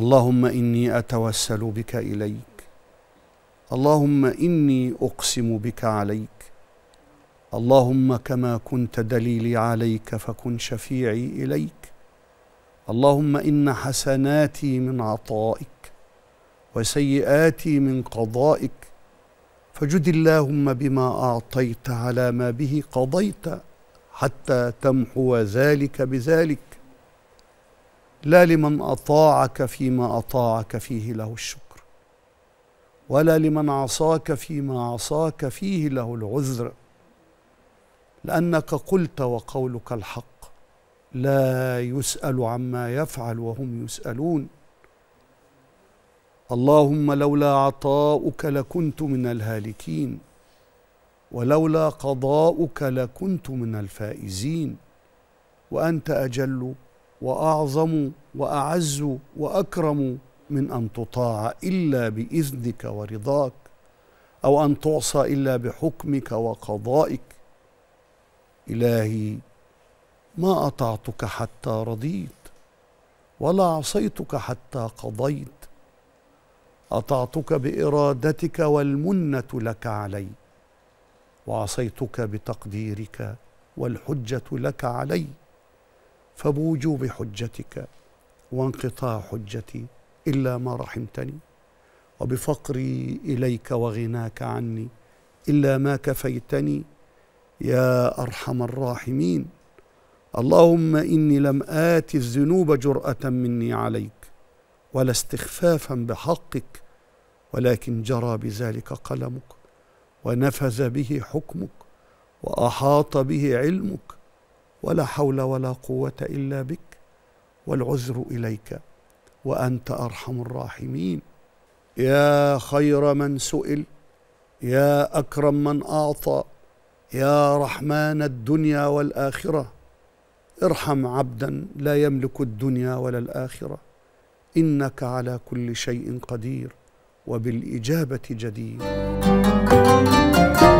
اللهم اني اتوسل بك اليك اللهم اني اقسم بك عليك اللهم كما كنت دليلي عليك فكن شفيعي اليك اللهم ان حسناتي من عطائك وسيئاتي من قضائك فجد اللهم بما اعطيت على ما به قضيت حتى تمحو ذلك بذلك لا لمن اطاعك فيما اطاعك فيه له الشكر ولا لمن عصاك فيما عصاك فيه له العذر لانك قلت وقولك الحق لا يسال عما يفعل وهم يسالون اللهم لولا عطاؤك لكنت من الهالكين ولولا قضاؤك لكنت من الفائزين وانت اجل واعظم واعز واكرم من ان تطاع الا باذنك ورضاك او ان تعصى الا بحكمك وقضائك الهي ما اطعتك حتى رضيت ولا عصيتك حتى قضيت اطعتك بارادتك والمنه لك علي وعصيتك بتقديرك والحجه لك علي فبوجوب حجتك وانقطاع حجتي الا ما رحمتني وبفقري اليك وغناك عني الا ما كفيتني يا ارحم الراحمين اللهم اني لم ات الذنوب جراه مني عليك ولا استخفافا بحقك ولكن جرى بذلك قلمك ونفذ به حكمك واحاط به علمك ولا حول ولا قوه الا بك والعزر اليك وانت ارحم الراحمين يا خير من سئل يا اكرم من اعطى يا رحمن الدنيا والاخره ارحم عبدا لا يملك الدنيا ولا الاخره انك على كل شيء قدير وبالاجابه جدير